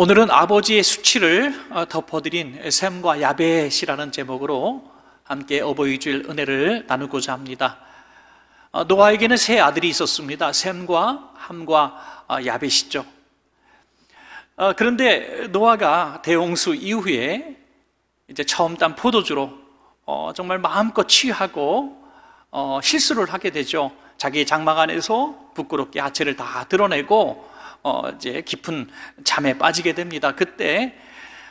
오늘은 아버지의 수치를 어, 덮어드린 샘과 야벳이라는 제목으로 함께 어버이 주일 은혜를 나누고자 합니다. 어, 노아에게는 세 아들이 있었습니다. 샘과 함과 어, 야벳이죠. 그런데 노아가 대홍수 이후에 이제 처음 딴 포도주로 정말 마음껏 취하고 실수를 하게 되죠. 자기 장막 안에서 부끄럽게 하체를 다 드러내고 어, 이제 깊은 잠에 빠지게 됩니다. 그때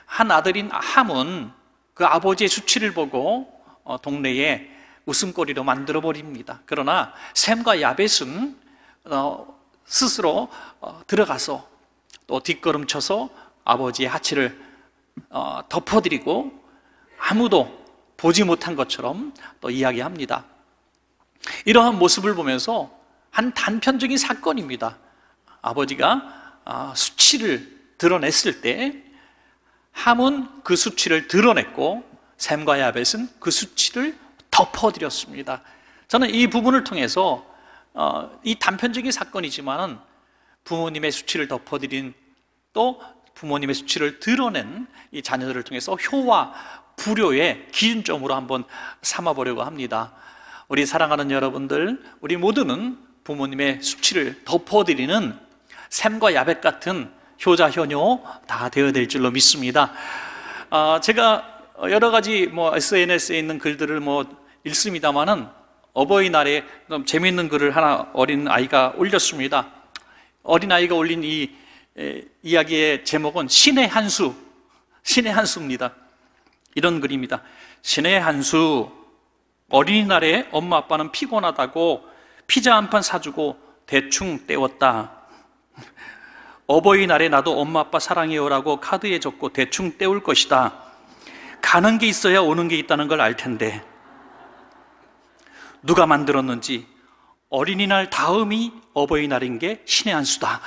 한 아들인 함은 그 아버지의 수치를 보고 어, 동네에 웃음거리로 만들어 버립니다. 그러나 샘과 야벳은 어, 스스로 어, 들어가서 또 뒷걸음쳐서 아버지의 하치를 어, 덮어드리고 아무도 보지 못한 것처럼 또 이야기합니다. 이러한 모습을 보면서 한 단편적인 사건입니다. 아버지가 아, 수치를 드러냈을 때 함은 그 수치를 드러냈고 샘과 야벳은 그 수치를 덮어드렸습니다. 저는 이 부분을 통해서 어, 이 단편적인 사건이지만 부모님의 수치를 덮어드린 또 부모님의 수치를 드러낸 이 자녀들을 통해서 효와 불효의 기준점으로 한번 삼아보려고 합니다. 우리 사랑하는 여러분들, 우리 모두는 부모님의 수치를 덮어드리는 샘과 야벳 같은 효자 효녀 다 되어야 될 줄로 믿습니다. 아, 제가 여러 가지 뭐 SNS에 있는 글들을 뭐 읽습니다만은 어버이날에 좀 재미있는 글을 하나 어린 아이가 올렸습니다. 어린 아이가 올린 이 에, 이야기의 제목은 신의 한수, 신의 한수입니다. 이런 글입니다. 신의 한수, 어린이날에 엄마 아빠는 피곤하다고 피자 한 판 사주고 대충 때웠다. 어버이날에 나도 엄마 아빠 사랑해요라고 카드에 적고 대충 때울 것이다. 가는 게 있어야 오는 게 있다는 걸 알 텐데 누가 만들었는지 어린이날 다음이 어버이날인 게 신의 한 수다.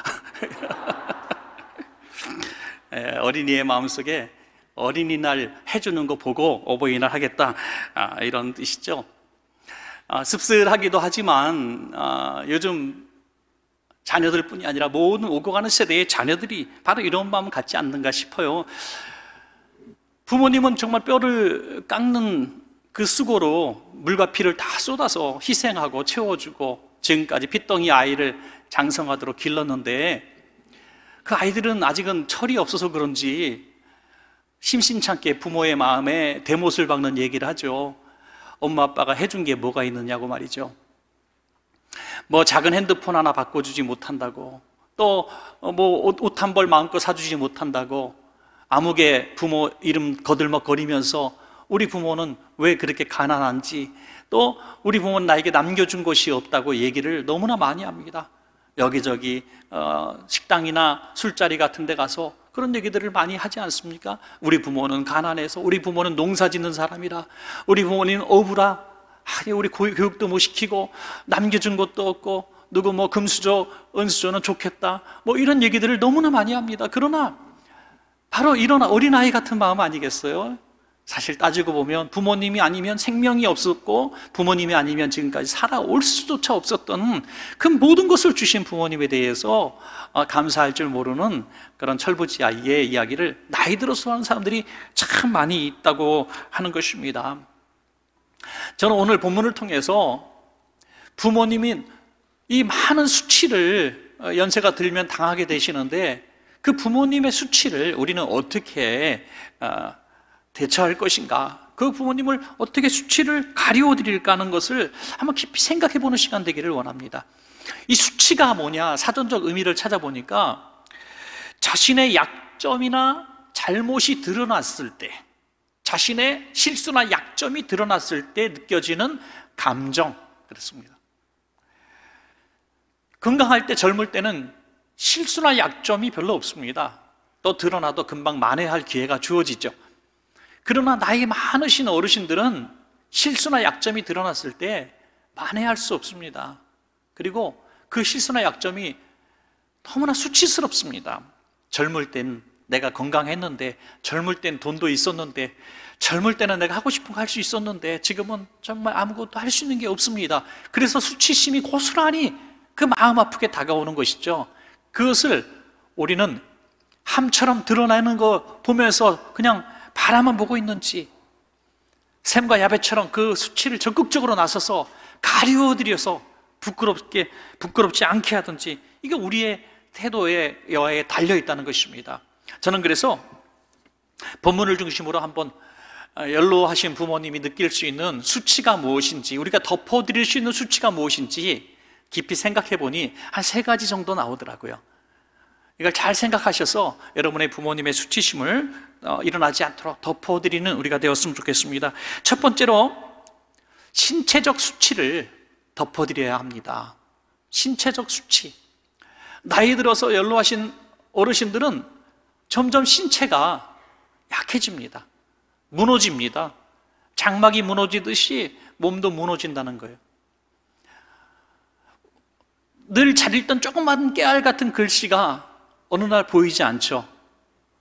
예, 어린이의 마음속에 어린이날 해주는 거 보고 어버이날 하겠다 아, 이런 뜻이죠. 아, 씁쓸하기도 하지만 아, 요즘 자녀들뿐이 아니라 모든 오고 가는 세대의 자녀들이 바로 이런 마음을 갖지 않는가 싶어요. 부모님은 정말 뼈를 깎는 그 수고로 물과 피를 다 쏟아서 희생하고 채워주고 지금까지 핏덩이 아이를 장성하도록 길렀는데 그 아이들은 아직은 철이 없어서 그런지 심심찮게 부모의 마음에 대못을 박는 얘기를 하죠. 엄마 아빠가 해준 게 뭐가 있느냐고 말이죠. 뭐 작은 핸드폰 하나 바꿔주지 못한다고 또 뭐 옷 한벌 어, 마음껏 사주지 못한다고 아무개 부모 이름 거들먹거리면서 우리 부모는 왜 그렇게 가난한지 또 우리 부모는 나에게 남겨준 것이 없다고 얘기를 너무나 많이 합니다. 여기저기 어, 식당이나 술자리 같은 데 가서 그런 얘기들을 많이 하지 않습니까? 우리 부모는 가난해서 우리 부모는 농사 짓는 사람이라 우리 부모는 어부라 아니 우리 교육도 못 뭐 시키고 남겨준 것도 없고 누구 뭐 금수저 은수저는 좋겠다 뭐 이런 얘기들을 너무나 많이 합니다. 그러나 바로 이런 어린아이 같은 마음 아니겠어요? 사실 따지고 보면 부모님이 아니면 생명이 없었고 부모님이 아니면 지금까지 살아올 수조차 없었던 그 모든 것을 주신 부모님에 대해서 어, 감사할 줄 모르는 그런 철부지 아이의 이야기를 나이 들어서 하는 사람들이 참 많이 있다고 하는 것입니다. 저는 오늘 본문을 통해서 부모님인 이 많은 수치를 어, 연세가 들면 당하게 되시는데 그 부모님의 수치를 우리는 어떻게 어, 대처할 것인가? 그 부모님을 어떻게 수치를 가려 드릴까 하는 것을 한번 깊이 생각해 보는 시간 되기를 원합니다. 이 수치가 뭐냐? 사전적 의미를 찾아보니까 자신의 약점이나 잘못이 드러났을 때 자신의 실수나 약점이 드러났을 때 느껴지는 감정 그렇습니다. 건강할 때 젊을 때는 실수나 약점이 별로 없습니다. 또 드러나도 금방 만회할 기회가 주어지죠. 그러나 나이 많으신 어르신들은 실수나 약점이 드러났을 때 만회할 수 없습니다. 그리고 그 실수나 약점이 너무나 수치스럽습니다. 젊을 땐 내가 건강했는데 젊을 땐 돈도 있었는데 젊을 때는 내가 하고 싶은 거 할 수 있었는데 지금은 정말 아무것도 할 수 있는 게 없습니다. 그래서 수치심이 고스란히 그 마음 아프게 다가오는 것이죠. 그것을 우리는 함처럼 드러나는 거 보면서 그냥 바라만 보고 있는지 샘과 야베처럼 그 수치를 적극적으로 나서서 가려드려서 부끄럽게 부끄럽지 않게 하든지 이게 우리의 태도에 여하에 달려 있다는 것입니다. 저는 그래서 본문을 중심으로 한번 아, 연로하신 부모님이 느낄 수 있는 수치가 무엇인지 우리가 덮어드릴 수 있는 수치가 무엇인지 깊이 생각해 보니 한 세 가지 정도 나오더라고요. 이걸 잘 생각하셔서 여러분의 부모님의 수치심을 어, 일어나지 않도록 덮어드리는 우리가 되었으면 좋겠습니다. 첫 번째로 신체적 수치를 덮어드려야 합니다. 신체적 수치. 나이 들어서 연로하신 어르신들은 점점 신체가 약해집니다. 무너집니다. 장막이 무너지듯이 몸도 무너진다는 거예요. 늘 잘 읽던 조그만 깨알 같은 글씨가 어느 날 보이지 않죠.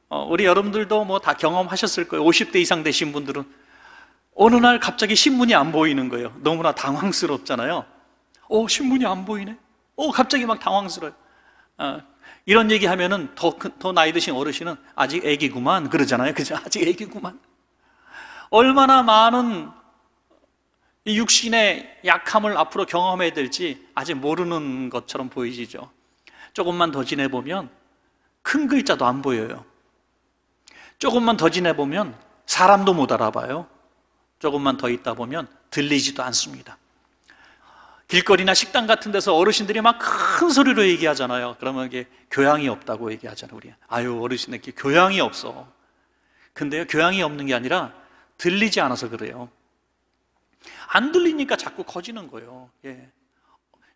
어, 우리 여러분들도 뭐 다 경험하셨을 거예요. 50대 이상 되신 분들은 어느 날 갑자기 신문이 안 보이는 거예요. 너무나 당황스럽잖아요. 어, 신문이 안 보이네. 어, 갑자기 막 당황스러워요. 어, 이런 얘기하면은 더, 더 나이 드신 어르신은 아직 애기구만 그러잖아요. 그죠? 아직 애기구만. 얼마나 많은 이 육신의 약함을 앞으로 경험해야 될지 아직 모르는 것처럼 보이시죠. 조금만 더 지내보면 큰 글자도 안 보여요. 조금만 더 지내보면 사람도 못 알아봐요. 조금만 더 있다 보면 들리지도 않습니다. 길거리나 식당 같은 데서 어르신들이 막 큰 소리로 얘기하잖아요. 그러면 이게 교양이 없다고 얘기하잖아요. 우리 아유 어르신들께 교양이 없어. 근데요 교양이 없는 게 아니라 들리지 않아서 그래요. 안 들리니까 자꾸 커지는 거예요. 예.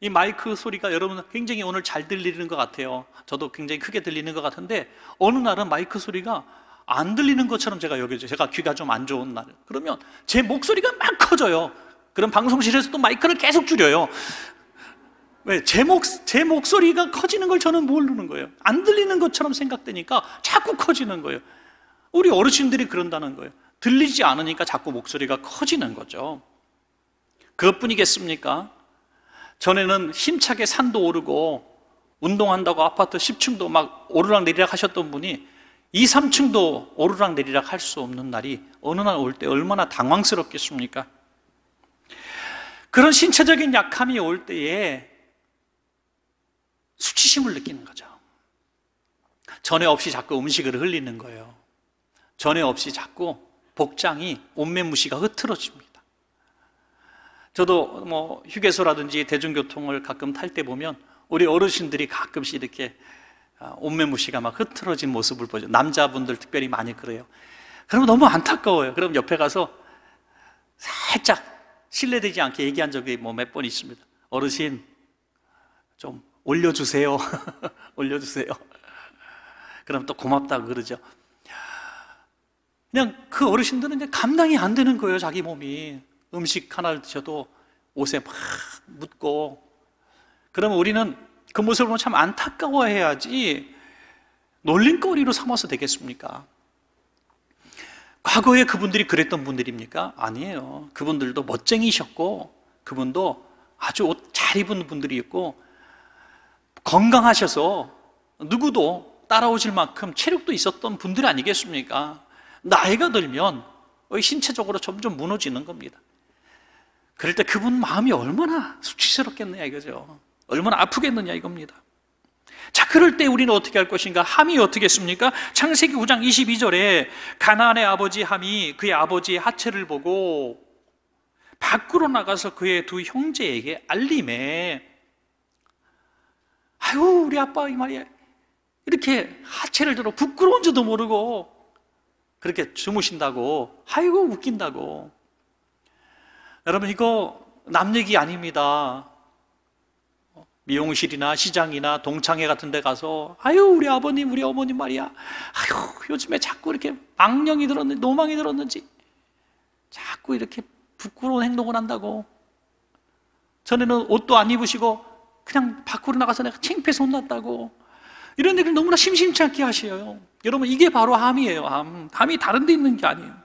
이 마이크 소리가 여러분 굉장히 오늘 잘 들리는 것 같아요. 저도 굉장히 크게 들리는 것 같은데 어느 날은 마이크 소리가 안 들리는 것처럼 제가 여겨져요. 제가 귀가 좀 안 좋은 날. 그러면 제 목소리가 막 커져요. 그런 방송실에서 또 마이크를 계속 줄여요. 왜? 제, 목, 제 목소리가 커지는 걸 저는 모르는 거예요. 안 들리는 것처럼 생각되니까 자꾸 커지는 거예요. 우리 어르신들이 그런다는 거예요. 들리지 않으니까 자꾸 목소리가 커지는 거죠. 그것뿐이겠습니까? 전에는 힘차게 산도 오르고 운동한다고 아파트 10층도 막 오르락 내리락 하셨던 분이 2, 3층도 오르락 내리락 할 수 없는 날이 어느 날 올 때 얼마나 당황스럽겠습니까? 그런 신체적인 약함이 올 때에 수치심을 느끼는 거죠. 전에 없이 자꾸 음식을 흘리는 거예요. 전에 없이 자꾸 복장이 옷매무시가 흐트러집니다. 저도 뭐 휴게소라든지 대중교통을 가끔 탈 때 보면 우리 어르신들이 가끔씩 이렇게 아, 옷매무시가 막 흐트러진 모습을 보죠. 남자분들 특별히 많이 그래요. 그러면 너무 안타까워요. 그럼 옆에 가서 살짝 신뢰되지 않게 얘기한 적이 뭐 몇 번 있습니다. 어르신, 좀 올려주세요. 올려주세요. 그럼 또 고맙다고 그러죠. 그냥 그 어르신들은 그냥 감당이 안 되는 거예요, 자기 몸이. 음식 하나를 드셔도 옷에 막 묻고. 그러면 우리는 그 모습을 보면 참 안타까워해야지 놀림거리로 삼아서 되겠습니까? 과거에 그분들이 그랬던 분들입니까? 아니에요. 그분들도 멋쟁이셨고, 그분도 아주 옷 잘 입은 분들이었고, 건강하셔서 누구도 따라오질 만큼 체력도 있었던 분들 아니겠습니까? 나이가 들면 신체적으로 점점 무너지는 겁니다. 그럴 때 그분 마음이 얼마나 수치스럽겠느냐 이거죠. 얼마나 아프겠느냐 이겁니다. 자, 그럴 때 우리는 어떻게 할 것인가? 함이 어떻게 했습니까? 창세기 9장 22절에 가나안의 아버지 함이 그의 아버지의 하체를 보고 밖으로 나가서 그의 두 형제에게 알림에 아유, 우리 아빠 이 말이야. 이렇게 하체를 들어 부끄러운지도 모르고 그렇게 주무신다고 아이고 웃긴다고 여러분 이거 남 얘기 아닙니다. 미용실이나 시장이나 동창회 같은 데 가서 아유 우리 아버님 우리 어머님 말이야 아유 요즘에 자꾸 이렇게 망령이 들었는지 노망이 들었는지 자꾸 이렇게 부끄러운 행동을 한다고 전에는 옷도 안 입으시고 그냥 밖으로 나가서 내가 창피해서 혼났다고 이런 얘기를 너무나 심심치 않게 하셔요 여러분 이게 바로 함이에요 함 함이 다른 데 있는 게 아니에요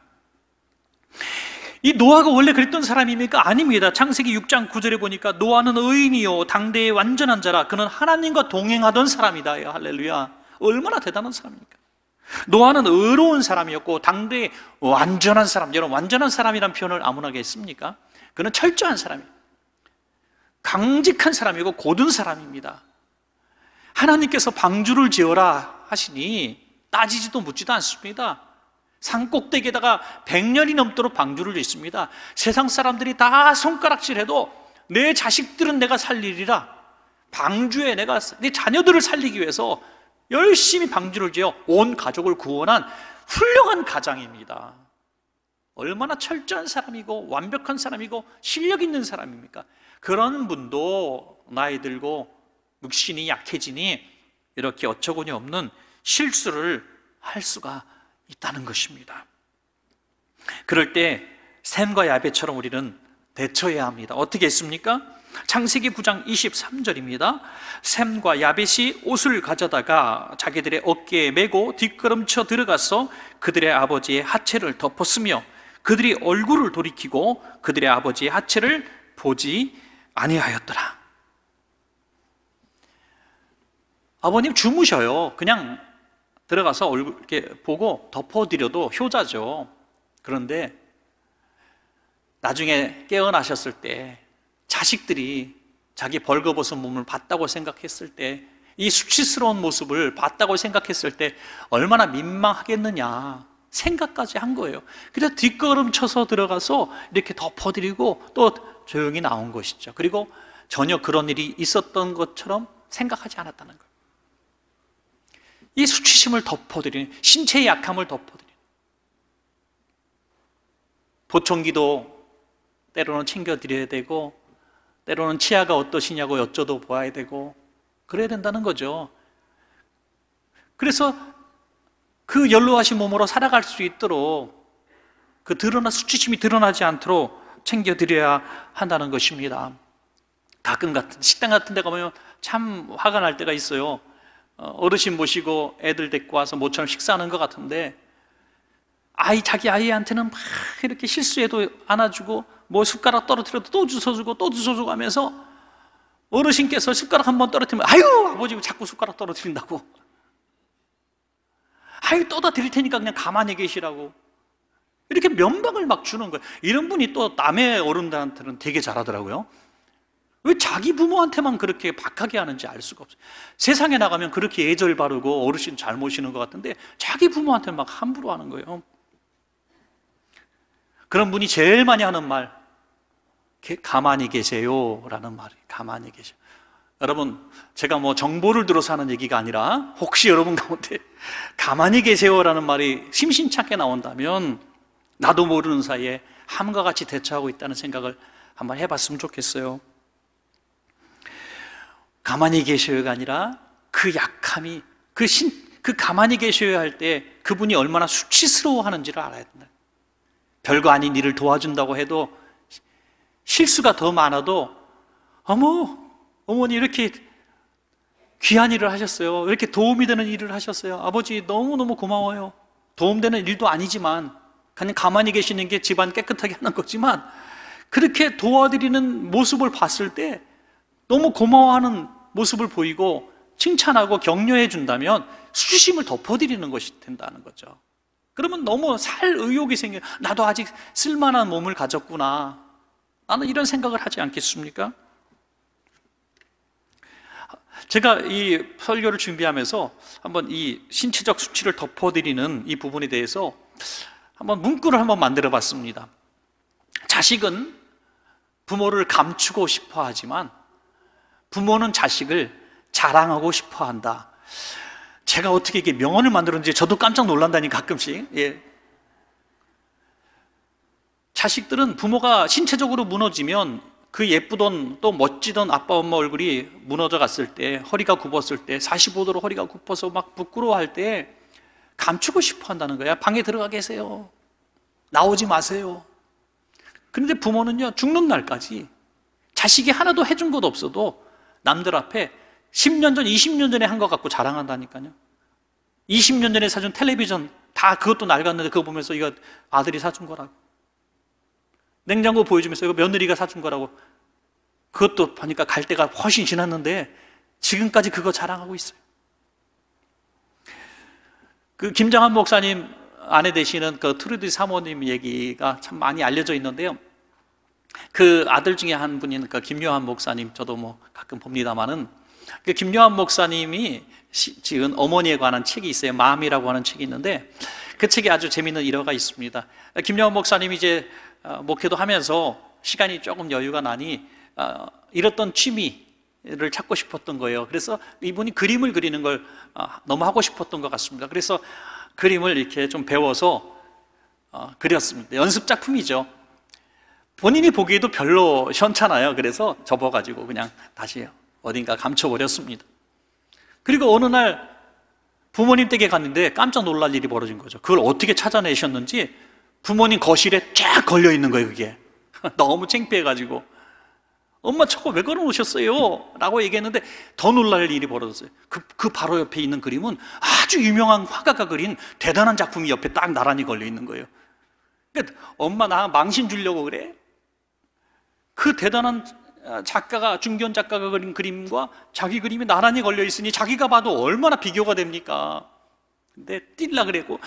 이 노아가 원래 그랬던 사람입니까? 아닙니다. 창세기 6장 9절에 보니까 노아는 의인이요 당대의 완전한 자라 그는 하나님과 동행하던 사람이다. 할렐루야. 얼마나 대단한 사람입니까? 노아는 의로운 사람이었고 당대의 완전한 사람. 여러분 완전한 사람이란 표현을 아무나 겠습니까? 그는 철저한 사람이에요. 강직한 사람이고 고든 사람입니다. 하나님께서 방주를 지어라 하시니 따지지도 묻지도 않습니다. 산 꼭대기에다가 100년이 넘도록 방주를 냈습니다. 세상 사람들이 다 손가락질해도 내 자식들은 내가 살리리라. 방주에 내가 내 자녀들을 살리기 위해서 열심히 방주를 지어 온 가족을 구원한 훌륭한 가장입니다. 얼마나 철저한 사람이고 완벽한 사람이고 실력 있는 사람입니까? 그런 분도 나이 들고 묵신이 약해지니 이렇게 어처구니 없는 실수를 할 수가 있다는 것입니다. 그럴 때 샘과 야베처럼 우리는 대처해야 합니다. 어떻게 했습니까? 창세기 9장 23절입니다. 샘과 야벳이 옷을 가져다가 자기들의 어깨에 메고 뒷걸음쳐 들어가서 그들의 아버지의 하체를 덮었으며 그들이 얼굴을 돌이키고 그들의 아버지의 하체를 보지 아니하였더라. 아버님 주무셔요. 그냥 들어가서 얼굴 이렇게 보고 덮어드려도 효자죠. 그런데 나중에 깨어나셨을 때 자식들이 자기 벌거벗은 몸을 봤다고 생각했을 때 이 수치스러운 모습을 봤다고 생각했을 때 얼마나 민망하겠느냐 생각까지 한 거예요. 그래서 뒷걸음 쳐서 들어가서 이렇게 덮어드리고 또 조용히 나온 것이죠. 그리고 전혀 그런 일이 있었던 것처럼 생각하지 않았다는 거예요. 이 수치심을 덮어드리는 신체의 약함을 덮어드리는 보청기도 때로는 챙겨드려야 되고 때로는 치아가 어떠시냐고 여쭤도 보아야 되고 그래야 된다는 거죠 그래서 그 연로하신 몸으로 살아갈 수 있도록 그 드러나 수치심이 드러나지 않도록 챙겨드려야 한다는 것입니다 가끔 같은 식당 같은 데 가면 참 화가 날 때가 있어요 어, 어르신 모시고 애들 데리고 와서 모처럼 식사하는 것 같은데 아이 자기 아이한테는 막 이렇게 실수해도 안아주고 뭐 숟가락 떨어뜨려도 또 주워주고 또 주워주고 하면서 어르신께서 숟가락 한 번 떨어뜨리면 아유 아버지 자꾸 숟가락 떨어뜨린다고 아유 떠다 드릴 테니까 그냥 가만히 계시라고 이렇게 면박을 막 주는 거예요 이런 분이 또 남의 어른들한테는 되게 잘하더라고요 왜 자기 부모한테만 그렇게 박하게 하는지 알 수가 없어요. 세상에 나가면 그렇게 애절 바르고 어르신 잘 모시는 것 같은데 자기 부모한테 막 함부로 하는 거예요. 그런 분이 제일 많이 하는 말, 가만히 계세요. 라는 말이 에요 가만히 계세요. 여러분, 제가 뭐 정보를 들어서 하는 얘기가 아니라 혹시 여러분 가운데 가만히 계세요. 라는 말이 심심찮게 나온다면 나도 모르는 사이에 함과 같이 대처하고 있다는 생각을 한번 해봤으면 좋겠어요. 가만히 계셔요가 아니라 그 약함이 그 신, 그 가만히 계셔야 할 때 그분이 얼마나 수치스러워하는지를 알아야 된다. 별거 아닌 일을 도와준다고 해도 실수가 더 많아도 어머 어머니 이렇게 귀한 일을 하셨어요. 이렇게 도움이 되는 일을 하셨어요. 아버지 너무너무 고마워요. 도움되는 일도 아니지만 그냥 가만히 계시는 게 집안 깨끗하게 하는 거지만 그렇게 도와드리는 모습을 봤을 때 너무 고마워하는 모습을 보이고 칭찬하고 격려해 준다면 수심을 덮어드리는 것이 된다는 거죠. 그러면 너무 살 의욕이 생겨. 나도 아직 쓸만한 몸을 가졌구나. 나는 이런 생각을 하지 않겠습니까? 제가 이 설교를 준비하면서 한번 이 신체적 수치를 덮어드리는 이 부분에 대해서 한번 문구를 한번 만들어 봤습니다. 자식은 부모를 감추고 싶어 하지만 부모는 자식을 자랑하고 싶어 한다. 제가 어떻게 이게 명언을 만들었는지 저도 깜짝 놀란다니 가끔씩. 예. 자식들은 부모가 신체적으로 무너지면 그 예쁘던 또 멋지던 아빠 엄마 얼굴이 무너져 갔을 때 허리가 굽었을 때 45도로 허리가 굽어서 막 부끄러워할 때 감추고 싶어 한다는 거야. 방에 들어가 계세요. 나오지 마세요. 그런데 부모는요, 죽는 날까지 자식이 하나도 해준 것 없어도 남들 앞에 10년 전, 20년 전에 한 것 갖고 자랑한다니까요. 20년 전에 사준 텔레비전 다 그것도 낡았는데 그거 보면서 이거 아들이 사준 거라고. 냉장고 보여주면서 이거 며느리가 사준 거라고. 그것도 보니까 갈 때가 훨씬 지났는데 지금까지 그거 자랑하고 있어요. 그김정한 목사님 아내 되시는 그 트루디 사모님 얘기가 참 많이 알려져 있는데요. 그 아들 중에 한 분이니까 그 김요한 목사님 저도 뭐 가끔 봅니다만은 그 김요한 목사님이 지은 어머니에 관한 책이 있어요. 마음이라고 하는 책이 있는데 그 책에 아주 재미있는 일화가 있습니다. 김요한 목사님이 이제 어, 목회도 하면서 시간이 조금 여유가 나니 어, 잃었던 취미를 찾고 싶었던 거예요. 그래서 이분이 그림을 그리는 걸 어, 너무 하고 싶었던 것 같습니다. 그래서 그림을 이렇게 좀 배워서 그렸습니다. 연습 작품이죠. 본인이 보기에도 별로 시원찮아요. 그래서 접어가지고 그냥 다시 어딘가 감춰버렸습니다. 그리고 어느 날 부모님 댁에 갔는데 깜짝 놀랄 일이 벌어진 거죠. 그걸 어떻게 찾아내셨는지 부모님 거실에 쫙 걸려 있는 거예요, 그게. 너무 창피해가지고. 엄마 저거 왜 걸어 놓으셨어요? 라고 얘기했는데 더 놀랄 일이 벌어졌어요. 그, 그 바로 옆에 있는 그림은 아주 유명한 화가가 그린 대단한 작품이 옆에 딱 나란히 걸려 있는 거예요. 그러니까 엄마 나 망신 주려고 그래? 그 대단한 어, 작가가 중견 작가가 그린 그림과 자기 그림이 나란히 걸려 있으니 자기가 봐도 얼마나 비교가 됩니까? 근데 뛸라 그랬고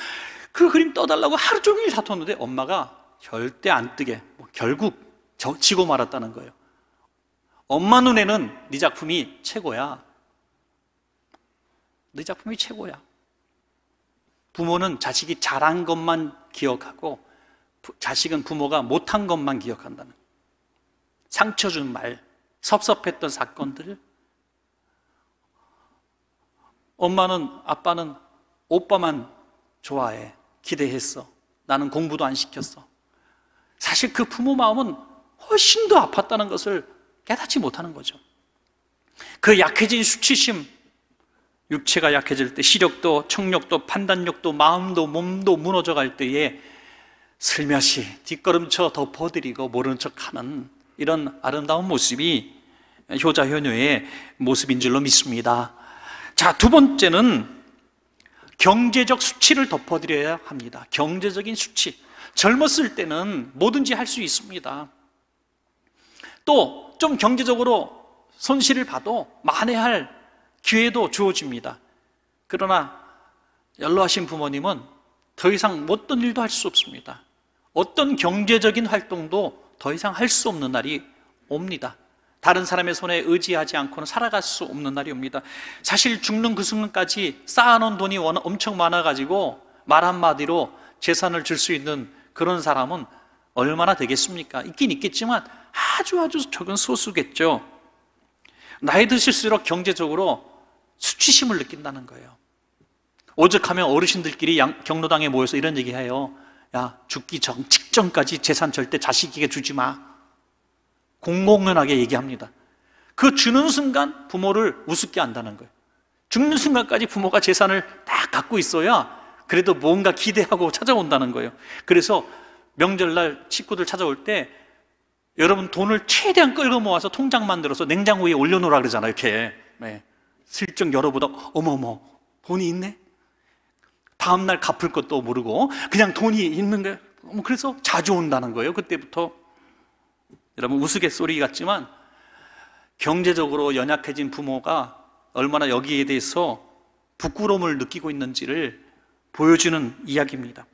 그 그림 떠달라고 하루 종일 다퉜는데 엄마가 절대 안 뜨게 뭐 결국 지고 말았다는 거예요. 엄마 눈에는 네 작품이 최고야. 네 작품이 최고야. 부모는 자식이 잘한 것만 기억하고 자식은 부모가 못한 것만 기억한다는 상처 준 말, 섭섭했던 사건들. 엄마는, 아빠는 오빠만 좋아해. 기대했어. 나는 공부도 안 시켰어. 사실 그 부모 마음은 훨씬 더 아팠다는 것을 깨닫지 못하는 거죠. 그 약해진 수치심, 육체가 약해질 때 시력도, 청력도, 판단력도, 마음도, 몸도 무너져 갈 때에 슬며시 뒷걸음쳐 덮어드리고 모른 척 하는 이런 아름다운 모습이 효자 효녀의 모습인 줄로 믿습니다. 자, 두 번째는 경제적 수치를 덮어드려야 합니다. 경제적인 수치. 젊었을 때는 뭐든지 할 수 있습니다. 또 좀 경제적으로 손실을 봐도 만회할 기회도 주어집니다. 그러나 연로하신 부모님은 더 이상 어떤 일도 할 수 없습니다. 어떤 경제적인 활동도 더 이상 할 수 없는 날이 옵니다. 다른 사람의 손에 의지하지 않고는 살아갈 수 없는 날이 옵니다. 사실 죽는 그 순간까지 쌓아놓은 돈이 엄청 많아가지고 말 한마디로 재산을 줄 수 있는 그런 사람은 얼마나 되겠습니까? 있긴 있겠지만 아주 아주 적은 소수겠죠. 나이 드실수록 경제적으로 수치심을 느낀다는 거예요. 오죽하면 어르신들끼리 경로당에 모여서 이런 얘기해요. 야, 죽기 전, 직전까지 재산 절대 자식에게 주지 마. 공공연하게 얘기합니다. 그 주는 순간 부모를 우습게 안다는 거예요. 죽는 순간까지 부모가 재산을 딱 갖고 있어야 그래도 뭔가 기대하고 찾아온다는 거예요. 그래서 명절날 식구들 찾아올 때 여러분 돈을 최대한 끌고 모아서 통장 만들어서 냉장고에 올려놓으라 그러잖아요. 이렇게. 네. 슬쩍 열어보다 어머머, 돈이 있네? 다음날 갚을 것도 모르고 그냥 돈이 있는 게 뭐 그래서 자주 온다는 거예요. 그때부터 여러분 우스갯소리 같지만 경제적으로 연약해진 부모가 얼마나 여기에 대해서 부끄러움을 느끼고 있는지를 보여주는 이야기입니다.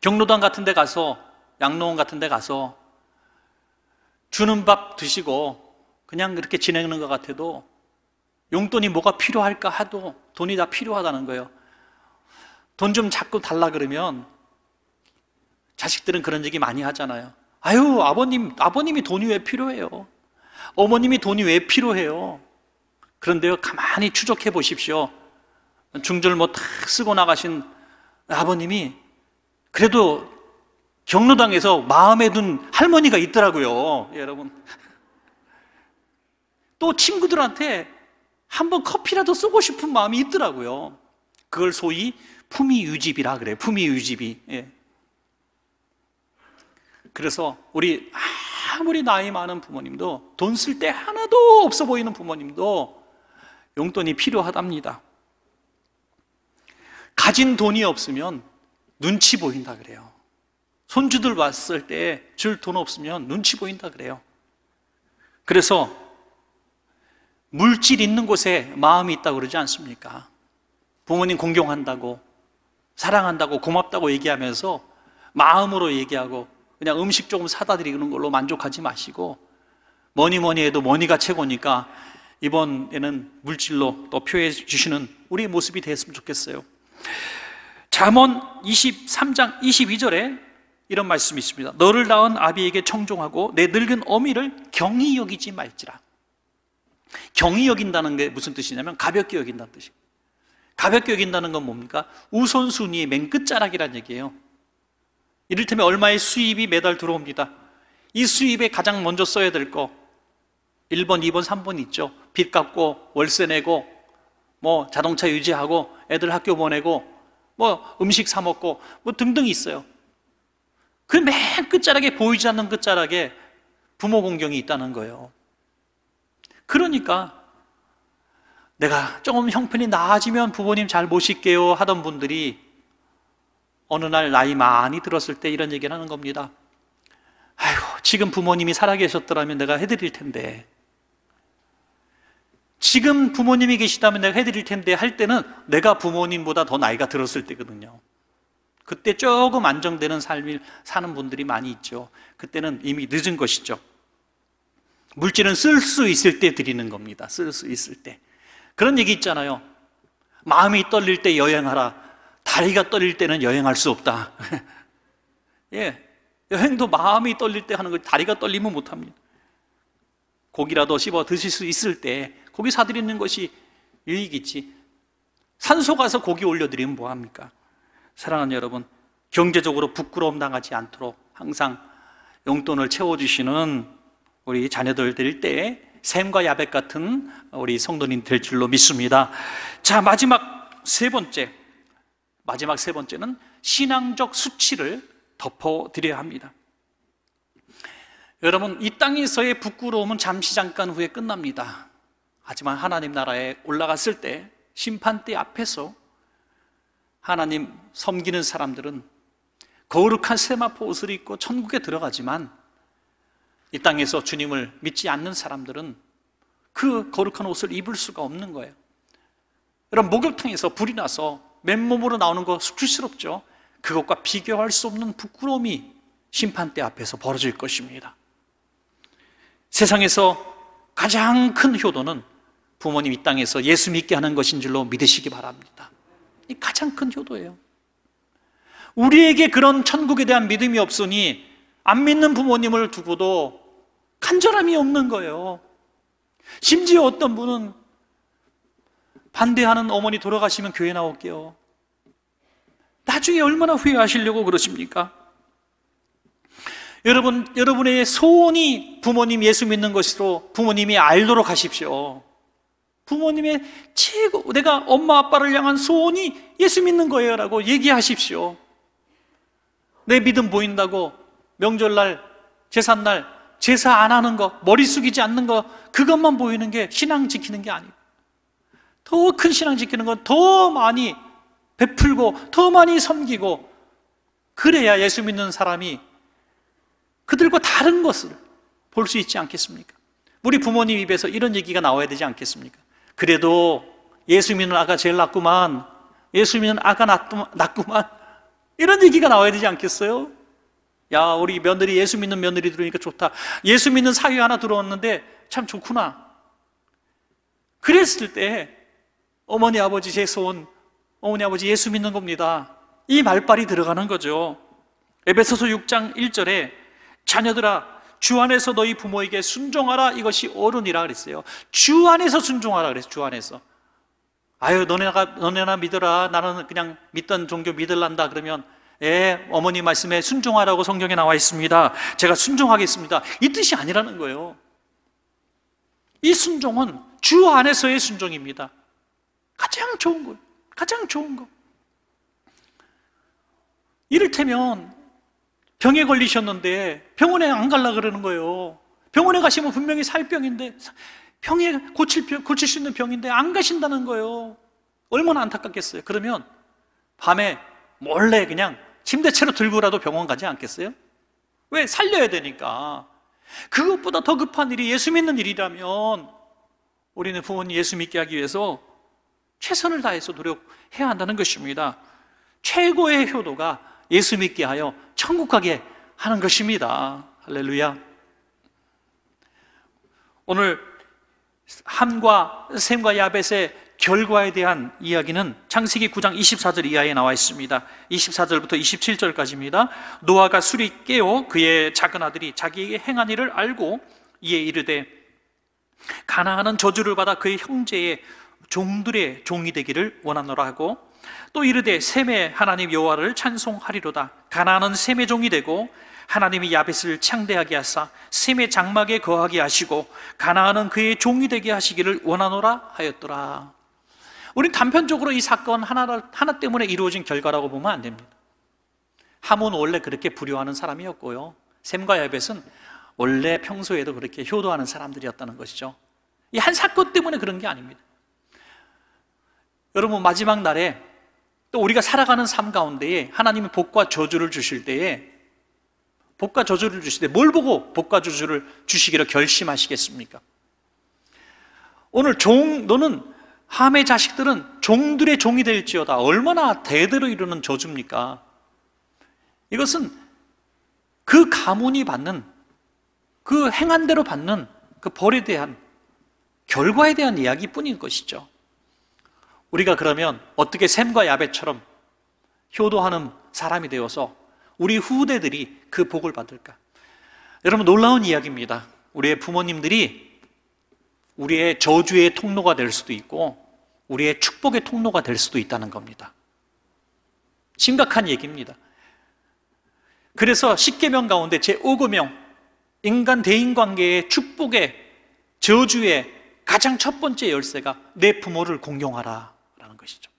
경로당 같은 데 가서 양로원 같은 데 가서 주는 밥 드시고 그냥 그렇게 지내는 것 같아도 용돈이 뭐가 필요할까 하도 돈이 다 필요하다는 거예요. 돈좀 자꾸 달라 그러면 자식들은 그런 얘기 많이 하잖아요. 아유, 아버님, 아버님이 돈이 왜 필요해요? 어머님이 돈이 왜 필요해요? 그런데요, 가만히 추적해 보십시오. 중절 모탁 뭐 쓰고 나가신 아버님이 그래도 경로당에서 마음에 둔 할머니가 있더라고요, 여러분. 또 친구들한테 한번 커피라도 쓰고 싶은 마음이 있더라고요. 그걸 소위 품위 유지비라 그래 품위 유지비. 예. 그래서 우리 아무리 나이 많은 부모님도 돈 쓸 때 하나도 없어 보이는 부모님도 용돈이 필요하답니다. 가진 돈이 없으면 눈치 보인다 그래요. 손주들 왔을 때 줄 돈 없으면 눈치 보인다 그래요. 그래서 물질 있는 곳에 마음이 있다고 그러지 않습니까? 부모님 공경한다고 사랑한다고 고맙다고 얘기하면서 마음으로 얘기하고 그냥 음식 조금 사다 드리는 걸로 만족하지 마시고 뭐니 뭐니 해도 뭐니가 최고니까 이번에는 물질로 또 표해 주시는 우리 모습이 됐으면 좋겠어요. 잠언 23장 22절에 이런 말씀이 있습니다. 너를 낳은 아비에게 청종하고 내 늙은 어미를 경히 여기지 말지라. 경히 여긴다는 게 무슨 뜻이냐면 가볍게 여긴다는 뜻이에요. 가볍게 여긴다는 건 뭡니까? 우선순위의 맨 끝자락이란 얘기예요. 이를테면 얼마의 수입이 매달 들어옵니다. 이 수입에 가장 먼저 써야 될 거. 1번, 2번, 3번 있죠. 빚 갚고, 월세 내고, 뭐 자동차 유지하고, 애들 학교 보내고, 뭐 음식 사 먹고, 뭐 등등 있어요. 그 맨 끝자락에 보이지 않는 끝자락에 부모 공경이 있다는 거예요. 그러니까 내가 조금 형편이 나아지면 부모님 잘 모실게요 하던 분들이 어느 날 나이 많이 들었을 때 이런 얘기를 하는 겁니다. 아이고, 지금 부모님이 살아계셨더라면 내가 해드릴 텐데. 지금 부모님이 계시다면 내가 해드릴 텐데 할 때는 내가 부모님보다 더 나이가 들었을 때거든요. 그때 조금 안정되는 삶을 사는 분들이 많이 있죠. 그때는 이미 늦은 것이죠. 물질은 쓸 수 있을 때 드리는 겁니다. 쓸 수 있을 때. 그런 얘기 있잖아요. 마음이 떨릴 때 여행하라. 다리가 떨릴 때는 여행할 수 없다. 예. 여행도 마음이 떨릴 때 하는 거지. 다리가 떨리면 못 합니다. 고기라도 씹어 드실 수 있을 때 고기 사드리는 것이 유익이지. 산소 가서 고기 올려드리면 뭐합니까? 사랑하는 여러분, 경제적으로 부끄러움 당하지 않도록 항상 용돈을 채워주시는 우리 자녀들 될때 샘과 야벳 같은 우리 성도님 될 줄로 믿습니다. 자, 마지막 세 번째. 마지막 세 번째는 신앙적 수치를 덮어 드려야 합니다. 여러분, 이 땅에서의 부끄러움은 잠시 잠깐 후에 끝납니다. 하지만 하나님 나라에 올라갔을 때 심판대 앞에서 하나님 섬기는 사람들은 거룩한 세마포 옷을 입고 천국에 들어가지만 이 땅에서 주님을 믿지 않는 사람들은 그 거룩한 옷을 입을 수가 없는 거예요. 여러분, 목욕탕에서 불이 나서 맨몸으로 나오는 거 수치스럽죠? 그것과 비교할 수 없는 부끄러움이 심판대 앞에서 벌어질 것입니다. 세상에서 가장 큰 효도는 부모님 이 땅에서 예수 믿게 하는 것인 줄로 믿으시기 바랍니다. 가장 큰 효도예요. 우리에게 그런 천국에 대한 믿음이 없으니 안 믿는 부모님을 두고도 간절함이 없는 거예요. 심지어 어떤 분은 반대하는 어머니 돌아가시면 교회 나올게요. 나중에 얼마나 후회하시려고 그러십니까? 여러분, 여러분의 소원이 부모님 예수 믿는 것으로 부모님이 알도록 하십시오. 부모님의 최고, 내가 엄마 아빠를 향한 소원이 예수 믿는 거예요. 라고 얘기하십시오. 내 믿음 보인다고 명절날, 제삿날 제사 안 하는 것, 머리 숙이지 않는 것 그것만 보이는 게 신앙 지키는 게 아니고 더 큰 신앙 지키는 건 더 많이 베풀고 더 많이 섬기고 그래야 예수 믿는 사람이 그들과 다른 것을 볼 수 있지 않겠습니까? 우리 부모님 입에서 이런 얘기가 나와야 되지 않겠습니까? 그래도 예수 믿는 아가 제일 낫구만 예수 믿는 아가 낫구만 이런 얘기가 나와야 되지 않겠어요? 야, 우리 며느리, 예수 믿는 며느리 들어오니까 좋다. 예수 믿는 사위 하나 들어왔는데 참 좋구나. 그랬을 때 어머니, 아버지 제서 온 어머니, 아버지 예수 믿는 겁니다. 이 말빨이 들어가는 거죠. 에베소서 6장 1절에 자녀들아, 주 안에서 너희 부모에게 순종하라 이것이 어른이라 그랬어요. 주 안에서 순종하라 그랬어주 안에서. 아유, 너네가, 너네나 믿어라. 나는 그냥 믿던 종교 믿을란다. 그러면 예, 어머니 말씀에 순종하라고 성경에 나와 있습니다. 제가 순종하겠습니다. 이 뜻이 아니라는 거예요. 이 순종은 주 안에서의 순종입니다. 가장 좋은 거 가장 좋은 거. 이를테면 병에 걸리셨는데 병원에 안 갈라 그러는 거예요. 병원에 가시면 분명히 살병인데 병에 고칠, 병, 고칠 수 있는 병인데 안 가신다는 거예요. 얼마나 안타깝겠어요. 그러면 밤에 몰래 그냥 침대채로 들고라도 병원 가지 않겠어요? 왜? 살려야 되니까. 그것보다 더 급한 일이 예수 믿는 일이라면 우리는 부모님 예수 믿게 하기 위해서 최선을 다해서 노력해야 한다는 것입니다. 최고의 효도가 예수 믿게 하여 천국 가게 하는 것입니다. 할렐루야. 오늘 함과 샘과 야벳의 결과에 대한 이야기는 창세기 9장 24절 이하에 나와 있습니다. 24절부터 27절까지입니다. 노아가 술이 깨어 그의 작은 아들이 자기에게 행한 일을 알고 이에 이르되 가나안은 저주를 받아 그의 형제의 종들의 종이 되기를 원하노라 하고 또 이르되 셈의 하나님 여호와를 찬송하리로다 가나안은 셈의 종이 되고 하나님이 야벳을 창대하게 하사 셈의 장막에 거하게 하시고 가나안은 그의 종이 되게 하시기를 원하노라 하였더라 우린 단편적으로 이 사건 하나, 하나 때문에 이루어진 결과라고 보면 안 됩니다. 하몬 원래 그렇게 불효하는 사람이었고요. 샘과 야벳은 원래 평소에도 그렇게 효도하는 사람들이었다는 것이죠. 이 한 사건 때문에 그런 게 아닙니다. 여러분 마지막 날에 또 우리가 살아가는 삶 가운데에 하나님이 복과 저주를 주실 때에 복과 저주를 주실 때 뭘 보고 복과 저주를 주시기로 결심하시겠습니까? 오늘 종 너는 함의 자식들은 종들의 종이 될지어다 얼마나 대대로 이루는 저주입니까? 이것은 그 가문이 받는 그 행한 대로 받는 그 벌에 대한 결과에 대한 이야기뿐인 것이죠. 우리가 그러면 어떻게 샘과 야베처럼 효도하는 사람이 되어서 우리 후대들이 그 복을 받을까? 여러분 놀라운 이야기입니다. 우리의 부모님들이 우리의 저주의 통로가 될 수도 있고 우리의 축복의 통로가 될 수도 있다는 겁니다. 심각한 얘기입니다. 그래서 십계명 가운데 제5계명 인간 대인 관계의 축복의 저주의 가장 첫 번째 열쇠가 내 부모를 공경하라라는 것이죠.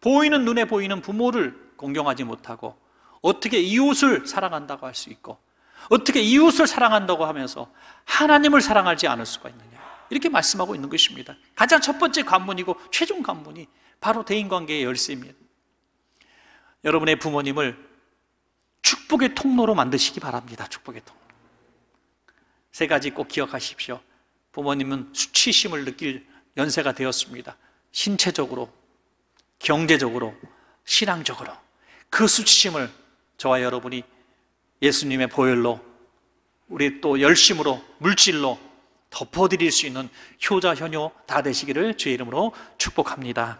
보이는 눈에 보이는 부모를 공경하지 못하고 어떻게 이웃을 사랑한다고 할 수 있고 어떻게 이웃을 사랑한다고 하면서 하나님을 사랑하지 않을 수가 있느냐. 이렇게 말씀하고 있는 것입니다. 가장 첫 번째 관문이고 최종 관문이 바로 대인관계의 열쇠입니다. 여러분의 부모님을 축복의 통로로 만드시기 바랍니다. 축복의 통로. 세 가지 꼭 기억하십시오. 부모님은 수치심을 느낄 연세가 되었습니다. 신체적으로, 경제적으로, 신앙적으로. 그 수치심을 저와 여러분이 예수님의 보혈로 우리 또 열심으로 물질로 덮어드릴 수 있는 효자, 현효다 되시기를 주의 이름으로 축복합니다.